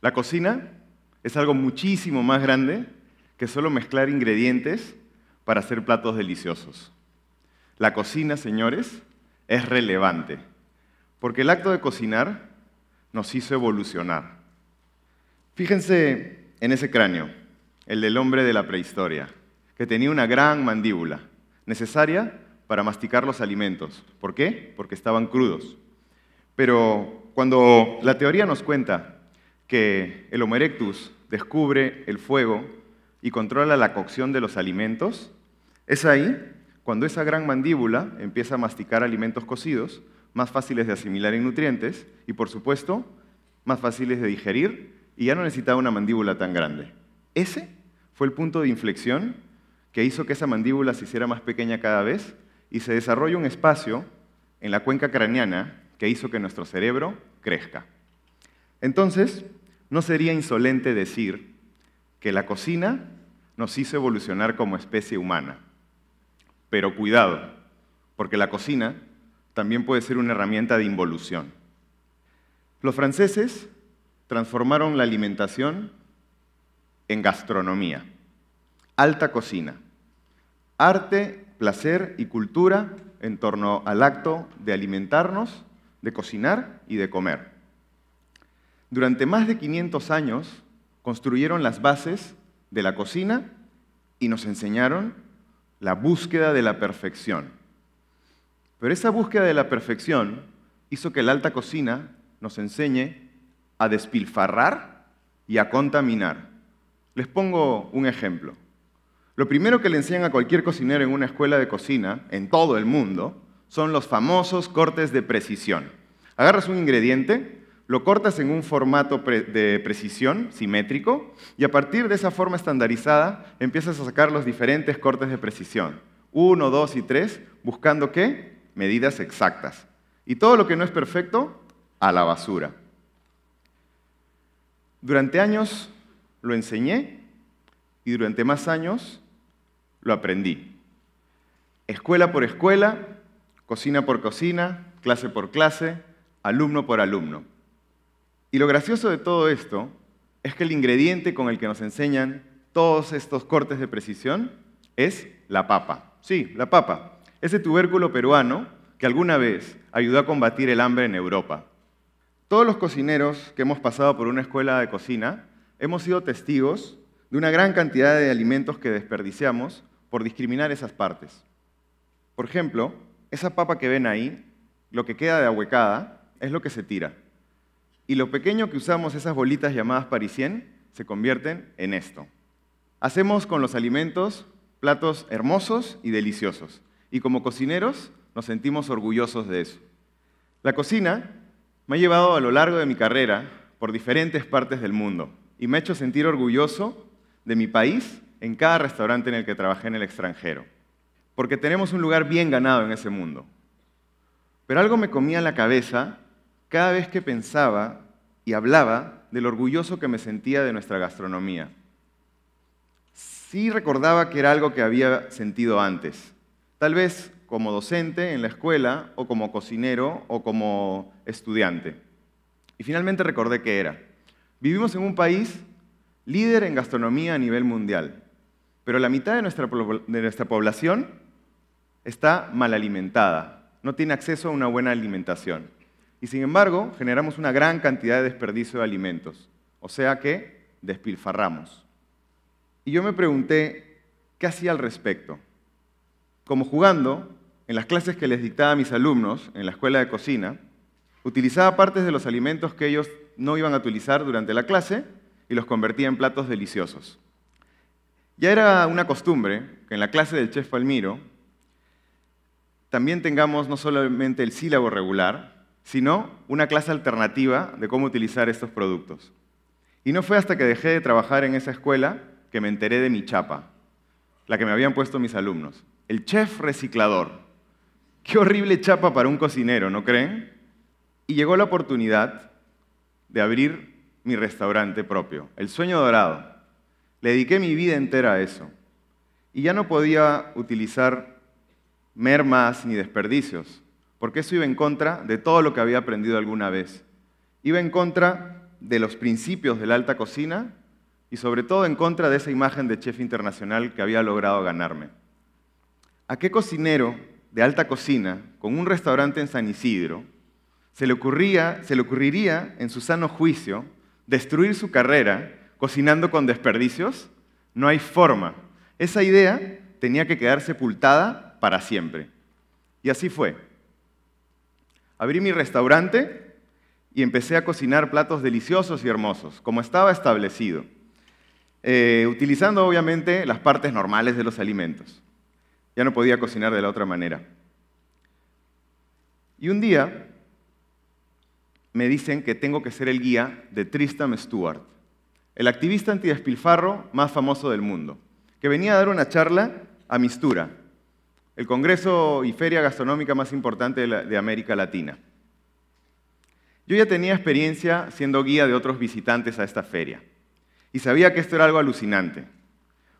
La cocina es algo muchísimo más grande que solo mezclar ingredientes para hacer platos deliciosos. La cocina, señores, es relevante, porque el acto de cocinar nos hizo evolucionar. Fíjense en ese cráneo, el del hombre de la prehistoria que tenía una gran mandíbula, necesaria para masticar los alimentos. ¿Por qué? Porque estaban crudos. Pero cuando la teoría nos cuenta que el Homo erectus descubre el fuego y controla la cocción de los alimentos, es ahí cuando esa gran mandíbula empieza a masticar alimentos cocidos, más fáciles de asimilar en nutrientes y, por supuesto, más fáciles de digerir y ya no necesitaba una mandíbula tan grande. Ese fue el punto de inflexión que hizo que esa mandíbula se hiciera más pequeña cada vez y se desarrolla un espacio en la cuenca craneana que hizo que nuestro cerebro crezca. Entonces, no sería insolente decir que la cocina nos hizo evolucionar como especie humana. Pero cuidado, porque la cocina también puede ser una herramienta de involución. Los franceses transformaron la alimentación en gastronomía. Alta Cocina. Arte, placer y cultura en torno al acto de alimentarnos, de cocinar y de comer. Durante más de 500 años construyeron las bases de la cocina y nos enseñaron la búsqueda de la perfección. Pero esa búsqueda de la perfección hizo que la alta cocina nos enseñe a despilfarrar y a contaminar. Les pongo un ejemplo. Lo primero que le enseñan a cualquier cocinero en una escuela de cocina, en todo el mundo, son los famosos cortes de precisión. Agarras un ingrediente, lo cortas en un formato de precisión, simétrico, y a partir de esa forma estandarizada empiezas a sacar los diferentes cortes de precisión. Uno, dos y tres, buscando qué? Medidas exactas. Y todo lo que no es perfecto, a la basura. Durante años lo enseñé y durante más años lo aprendí. Escuela por escuela, cocina por cocina, clase por clase, alumno por alumno. Y lo gracioso de todo esto es que el ingrediente con el que nos enseñan todos estos cortes de precisión es la papa. Sí, la papa. Ese tubérculo peruano que alguna vez ayudó a combatir el hambre en Europa. Todos los cocineros que hemos pasado por una escuela de cocina hemos sido testigos de una gran cantidad de alimentos que desperdiciamos por discriminar esas partes. Por ejemplo, esa papa que ven ahí, lo que queda de ahuecada, es lo que se tira. Y lo pequeño que usamos, esas bolitas llamadas parisien, se convierten en esto. Hacemos con los alimentos platos hermosos y deliciosos. Y como cocineros nos sentimos orgullosos de eso. La cocina me ha llevado a lo largo de mi carrera por diferentes partes del mundo y me ha hecho sentir orgulloso de mi país en cada restaurante en el que trabajé en el extranjero, porque tenemos un lugar bien ganado en ese mundo. Pero algo me comía la cabeza cada vez que pensaba y hablaba del orgulloso que me sentía de nuestra gastronomía. Sí recordaba que era algo que había sentido antes, tal vez como docente en la escuela o como cocinero o como estudiante. Y finalmente recordé qué era. Vivimos en un país líder en gastronomía a nivel mundial. Pero la mitad de nuestra, de nuestra población está mal alimentada, no tiene acceso a una buena alimentación. Y sin embargo, generamos una gran cantidad de desperdicio de alimentos, o sea que despilfarramos. Y yo me pregunté, ¿qué hacía al respecto? Como jugando, en las clases que les dictaba a mis alumnos en la escuela de cocina, utilizaba partes de los alimentos que ellos no iban a utilizar durante la clase y los convertía en platos deliciosos. Ya era una costumbre que en la clase del chef Palmiro también tengamos no solamente el sílabo regular, sino una clase alternativa de cómo utilizar estos productos. Y no fue hasta que dejé de trabajar en esa escuela que me enteré de mi chapa, la que me habían puesto mis alumnos, el chef reciclador. Qué horrible chapa para un cocinero, ¿no creen? Y llegó la oportunidad de abrir mi restaurante propio, el sueño dorado. Le dediqué mi vida entera a eso. Y ya no podía utilizar mermas ni desperdicios, porque eso iba en contra de todo lo que había aprendido alguna vez. Iba en contra de los principios de la alta cocina y sobre todo en contra de esa imagen de chef internacional que había logrado ganarme. ¿A qué cocinero de alta cocina con un restaurante en San Isidro se le, ocurría, se le ocurriría en su sano juicio destruir su carrera cocinando con desperdicios, no hay forma. Esa idea tenía que quedar sepultada para siempre. Y así fue. Abrí mi restaurante y empecé a cocinar platos deliciosos y hermosos, como estaba establecido, eh, utilizando obviamente las partes normales de los alimentos. Ya no podía cocinar de la otra manera. Y un día me dicen que tengo que ser el guía de Tristan Stewart el activista antidespilfarro más famoso del mundo, que venía a dar una charla a Mistura, el congreso y feria gastronómica más importante de, América Latina. Yo ya tenía experiencia siendo guía de otros visitantes a esta feria y sabía que esto era algo alucinante,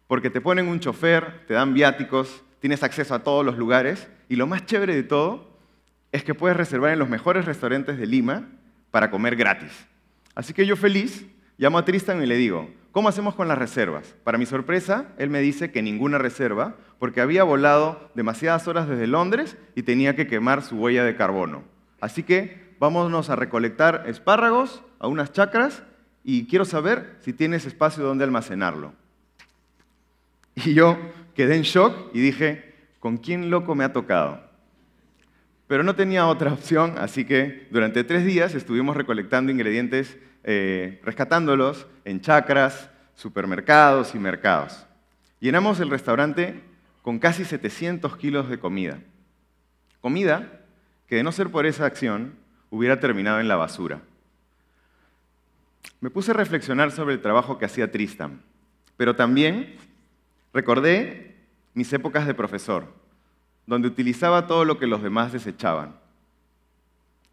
porque te ponen un chofer, te dan viáticos, tienes acceso a todos los lugares y lo más chévere de todo es que puedes reservar en los mejores restaurantes de Lima para comer gratis. Así que yo feliz Llamo a Tristan y le digo, ¿cómo hacemos con las reservas? Para mi sorpresa, él me dice que ninguna reserva, porque había volado demasiadas horas desde Londres y tenía que quemar su huella de carbono. Así que vámonos a recolectar espárragos a unas chacras y quiero saber si tienes espacio donde almacenarlo. Y yo quedé en shock y dije, ¿con quién loco me ha tocado? Pero no tenía otra opción, así que durante tres días estuvimos recolectando ingredientes eh, rescatándolos en chacras, supermercados y mercados. Llenamos el restaurante con casi 700 kilos de comida. Comida que de no ser por esa acción hubiera terminado en la basura. Me puse a reflexionar sobre el trabajo que hacía Tristan, pero también recordé mis épocas de profesor, donde utilizaba todo lo que los demás desechaban.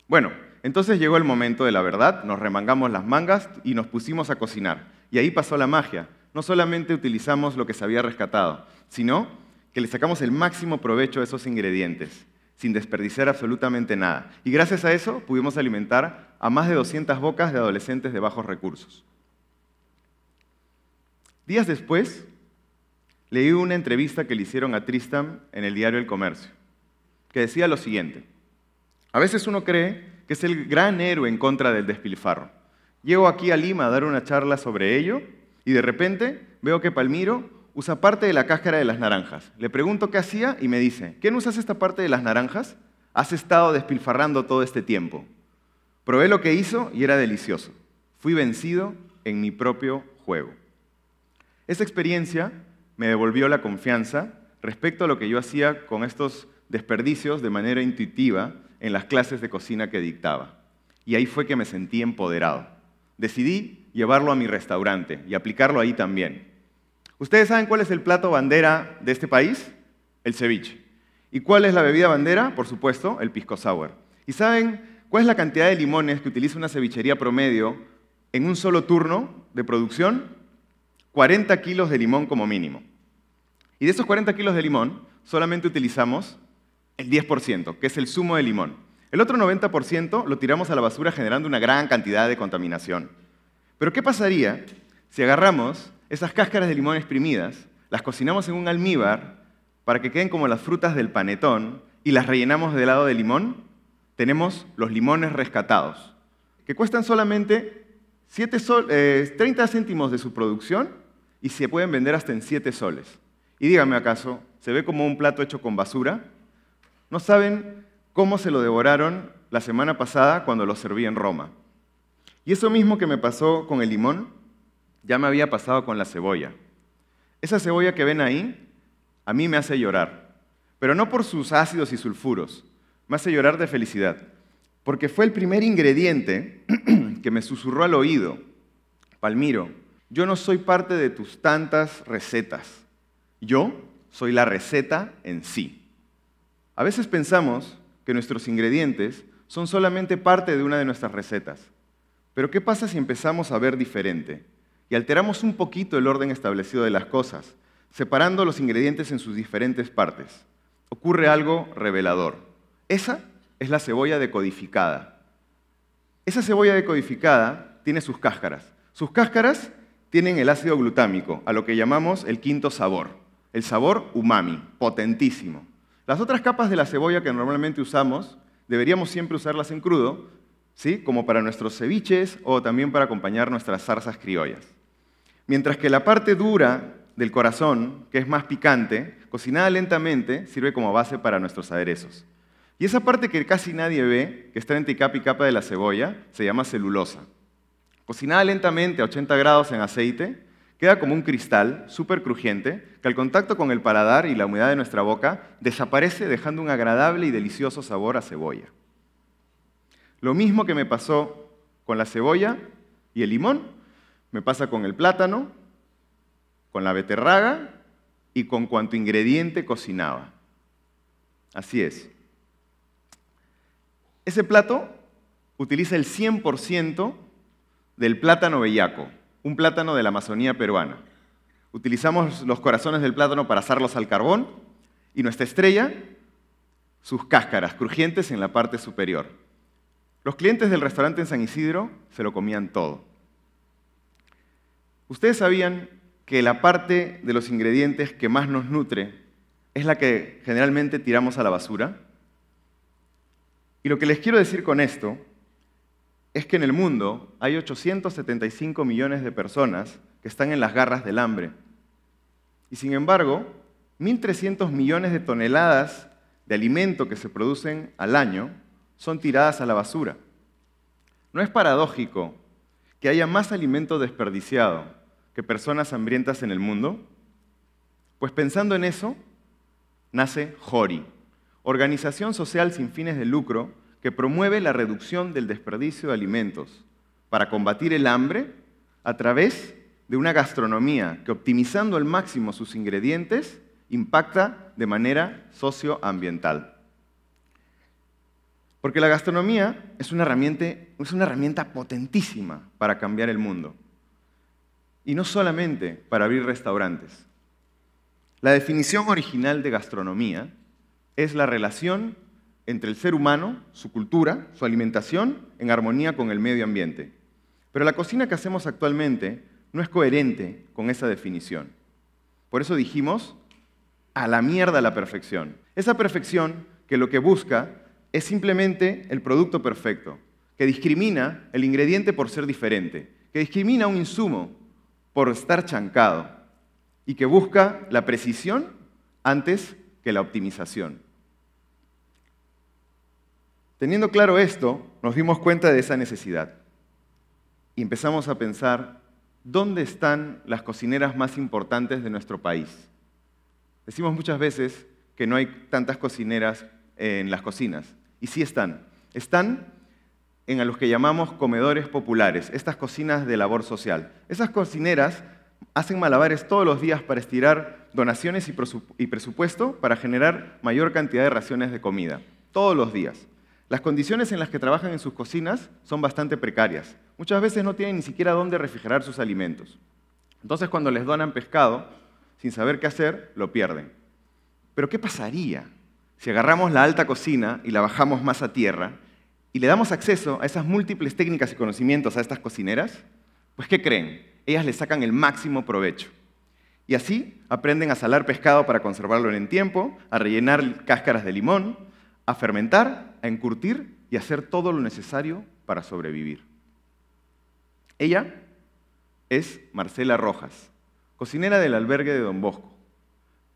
Bueno, entonces llegó el momento de la verdad, nos remangamos las mangas y nos pusimos a cocinar. Y ahí pasó la magia. No solamente utilizamos lo que se había rescatado, sino que le sacamos el máximo provecho a esos ingredientes, sin desperdiciar absolutamente nada. Y gracias a eso pudimos alimentar a más de 200 bocas de adolescentes de bajos recursos. Días después, leí una entrevista que le hicieron a Tristan en el diario El Comercio, que decía lo siguiente. A veces uno cree que es el gran héroe en contra del despilfarro. Llego aquí a Lima a dar una charla sobre ello y de repente veo que Palmiro usa parte de la cáscara de las naranjas. Le pregunto qué hacía y me dice, ¿quién usas esta parte de las naranjas? Has estado despilfarrando todo este tiempo. Probé lo que hizo y era delicioso. Fui vencido en mi propio juego. Esa experiencia me devolvió la confianza respecto a lo que yo hacía con estos desperdicios de manera intuitiva en las clases de cocina que dictaba. Y ahí fue que me sentí empoderado. Decidí llevarlo a mi restaurante y aplicarlo ahí también. ¿Ustedes saben cuál es el plato bandera de este país? El ceviche. ¿Y cuál es la bebida bandera? Por supuesto, el pisco sour. ¿Y saben cuál es la cantidad de limones que utiliza una cevichería promedio en un solo turno de producción? 40 kilos de limón como mínimo. Y de esos 40 kilos de limón, solamente utilizamos el 10%, que es el zumo de limón. El otro 90% lo tiramos a la basura generando una gran cantidad de contaminación. Pero ¿qué pasaría si agarramos esas cáscaras de limón exprimidas, las cocinamos en un almíbar para que queden como las frutas del panetón y las rellenamos de helado de limón? Tenemos los limones rescatados, que cuestan solamente 30 eh, céntimos de su producción y se pueden vender hasta en 7 soles. Y dígame acaso, ¿se ve como un plato hecho con basura? No saben cómo se lo devoraron la semana pasada cuando lo serví en Roma. Y eso mismo que me pasó con el limón, ya me había pasado con la cebolla. Esa cebolla que ven ahí, a mí me hace llorar, pero no por sus ácidos y sulfuros, me hace llorar de felicidad, porque fue el primer ingrediente que me susurró al oído, Palmiro, yo no soy parte de tus tantas recetas, yo soy la receta en sí. A veces pensamos que nuestros ingredientes son solamente parte de una de nuestras recetas. Pero ¿qué pasa si empezamos a ver diferente y alteramos un poquito el orden establecido de las cosas, separando los ingredientes en sus diferentes partes? Ocurre algo revelador. Esa es la cebolla decodificada. Esa cebolla decodificada tiene sus cáscaras. Sus cáscaras tienen el ácido glutámico, a lo que llamamos el quinto sabor, el sabor umami, potentísimo. Las otras capas de la cebolla que normalmente usamos, deberíamos siempre usarlas en crudo, ¿sí? como para nuestros ceviches o también para acompañar nuestras zarzas criollas. Mientras que la parte dura del corazón, que es más picante, cocinada lentamente, sirve como base para nuestros aderezos. Y esa parte que casi nadie ve, que está entre capa y capa de la cebolla, se llama celulosa. Cocinada lentamente a 80 grados en aceite, Queda como un cristal súper crujiente que al contacto con el paladar y la humedad de nuestra boca desaparece dejando un agradable y delicioso sabor a cebolla. Lo mismo que me pasó con la cebolla y el limón, me pasa con el plátano, con la beterraga y con cuanto ingrediente cocinaba. Así es. Ese plato utiliza el 100% del plátano bellaco, un plátano de la Amazonía peruana. Utilizamos los corazones del plátano para asarlos al carbón y nuestra estrella, sus cáscaras crujientes en la parte superior. Los clientes del restaurante en San Isidro se lo comían todo. ¿Ustedes sabían que la parte de los ingredientes que más nos nutre es la que generalmente tiramos a la basura? Y lo que les quiero decir con esto es que en el mundo hay 875 millones de personas que están en las garras del hambre. Y sin embargo, 1.300 millones de toneladas de alimento que se producen al año son tiradas a la basura. ¿No es paradójico que haya más alimento desperdiciado que personas hambrientas en el mundo? Pues pensando en eso, nace JORI, Organización Social Sin Fines de Lucro, que promueve la reducción del desperdicio de alimentos para combatir el hambre a través de una gastronomía que optimizando al máximo sus ingredientes impacta de manera socioambiental. Porque la gastronomía es una herramienta, es una herramienta potentísima para cambiar el mundo. Y no solamente para abrir restaurantes. La definición original de gastronomía es la relación entre el ser humano, su cultura, su alimentación, en armonía con el medio ambiente. Pero la cocina que hacemos actualmente no es coherente con esa definición. Por eso dijimos, a la mierda la perfección. Esa perfección que lo que busca es simplemente el producto perfecto, que discrimina el ingrediente por ser diferente, que discrimina un insumo por estar chancado y que busca la precisión antes que la optimización. Teniendo claro esto, nos dimos cuenta de esa necesidad y empezamos a pensar, ¿dónde están las cocineras más importantes de nuestro país? Decimos muchas veces que no hay tantas cocineras en las cocinas, y sí están. Están en a los que llamamos comedores populares, estas cocinas de labor social. Esas cocineras hacen malabares todos los días para estirar donaciones y presupuesto para generar mayor cantidad de raciones de comida, todos los días. Las condiciones en las que trabajan en sus cocinas son bastante precarias. Muchas veces no tienen ni siquiera dónde refrigerar sus alimentos. Entonces cuando les donan pescado, sin saber qué hacer, lo pierden. Pero ¿qué pasaría si agarramos la alta cocina y la bajamos más a tierra y le damos acceso a esas múltiples técnicas y conocimientos a estas cocineras? Pues ¿qué creen? Ellas le sacan el máximo provecho. Y así aprenden a salar pescado para conservarlo en el tiempo, a rellenar cáscaras de limón, a fermentar, a encurtir y hacer todo lo necesario para sobrevivir. Ella es Marcela Rojas, cocinera del albergue de Don Bosco,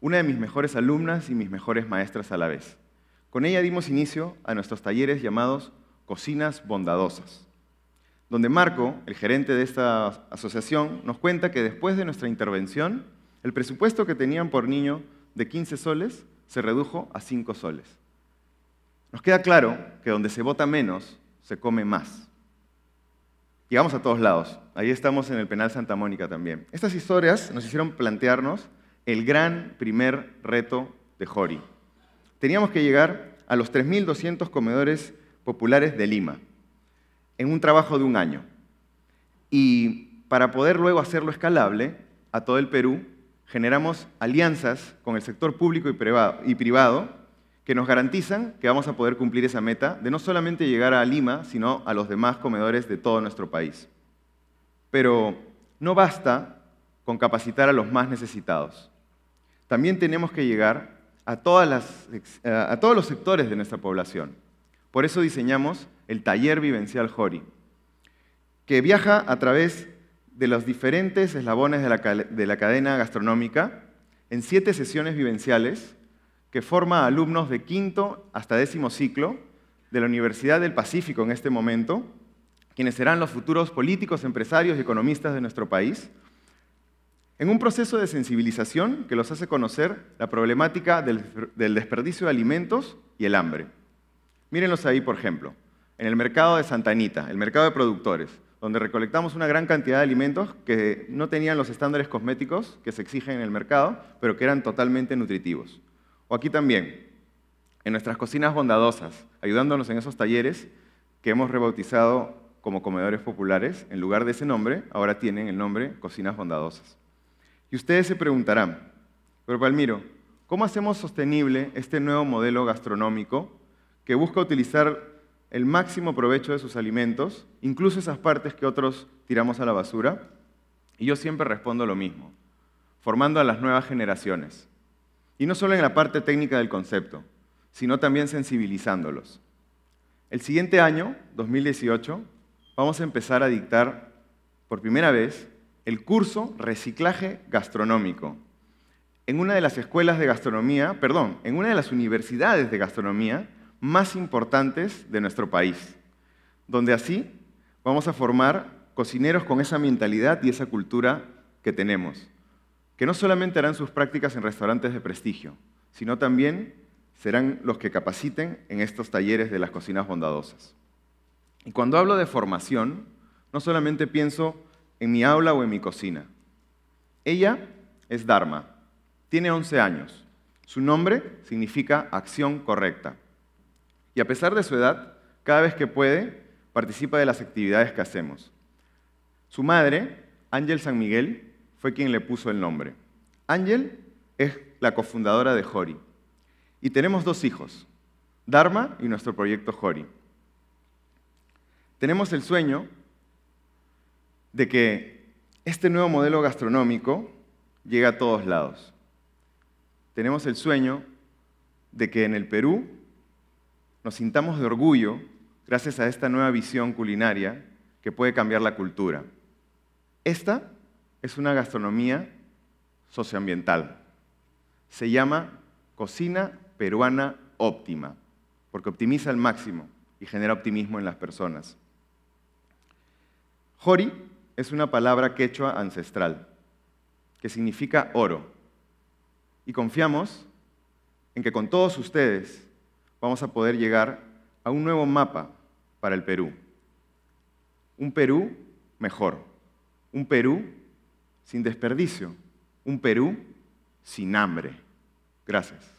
una de mis mejores alumnas y mis mejores maestras a la vez. Con ella dimos inicio a nuestros talleres llamados Cocinas Bondadosas, donde Marco, el gerente de esta asociación, nos cuenta que después de nuestra intervención, el presupuesto que tenían por niño de 15 soles se redujo a 5 soles. Nos queda claro que donde se vota menos, se come más. Llegamos a todos lados. Ahí estamos en el penal Santa Mónica también. Estas historias nos hicieron plantearnos el gran primer reto de Jori. Teníamos que llegar a los 3.200 comedores populares de Lima en un trabajo de un año. Y para poder luego hacerlo escalable a todo el Perú, generamos alianzas con el sector público y privado, y privado que nos garantizan que vamos a poder cumplir esa meta de no solamente llegar a Lima, sino a los demás comedores de todo nuestro país. Pero no basta con capacitar a los más necesitados. También tenemos que llegar a, eh, todos los sectores de nuestra población. Por eso diseñamos el taller vivencial Jori, que viaja a través de los diferentes eslabones de la cadena gastronómica en siete sesiones vivenciales que forma alumnos de quinto hasta décimo ciclo de la Universidad del Pacífico en este momento, quienes serán los futuros políticos, empresarios y economistas de nuestro país, en un proceso de sensibilización que los hace conocer la problemática del, desperdicio de alimentos y el hambre. Mírenlos ahí, por ejemplo, en el mercado de Santa Anita, el mercado de productores, donde recolectamos una gran cantidad de alimentos que no tenían los estándares cosméticos que se exigen en el mercado, pero que eran totalmente nutritivos. O aquí también, en nuestras cocinas bondadosas, ayudándonos en esos talleres que hemos rebautizado como comedores populares, en lugar de ese nombre, ahora tienen el nombre Cocinas Bondadosas. Y ustedes se preguntarán, pero Palmiro, ¿cómo hacemos sostenible este nuevo modelo gastronómico que busca utilizar el máximo provecho de sus alimentos, incluso esas partes que otros tiramos a la basura? Y yo siempre respondo lo mismo, formando a las nuevas generaciones. Y no solo en la parte técnica del concepto, sino también sensibilizándolos. El siguiente año, 2018, vamos a empezar a dictar por primera vez el curso Reciclaje Gastronómico en una de las escuelas de gastronomía, perdón, en una de las universidades de gastronomía más importantes de nuestro país, donde así vamos a formar cocineros con esa mentalidad y esa cultura que tenemos que no solamente harán sus prácticas en restaurantes de prestigio, sino también serán los que capaciten en estos talleres de las cocinas bondadosas. Y cuando hablo de formación, no solamente pienso en mi aula o en mi cocina. Ella es Dharma, tiene 11 años. Su nombre significa acción correcta. Y a pesar de su edad, cada vez que puede, participa de las actividades que hacemos. Su madre, Ángel San Miguel, fue quien le puso el nombre. Ángel es la cofundadora de Hori. Y tenemos dos hijos, Dharma y nuestro proyecto Hori. Tenemos el sueño de que este nuevo modelo gastronómico llegue a todos lados. Tenemos el sueño de que en el Perú nos sintamos de orgullo gracias a esta nueva visión culinaria que puede cambiar la cultura. Esta es una gastronomía socioambiental. Se llama cocina peruana óptima, porque optimiza al máximo y genera optimismo en las personas. Jori es una palabra quechua ancestral, que significa oro. Y confiamos en que con todos ustedes vamos a poder llegar a un nuevo mapa para el Perú. Un Perú mejor, un Perú sin desperdicio, un Perú sin hambre. Gracias.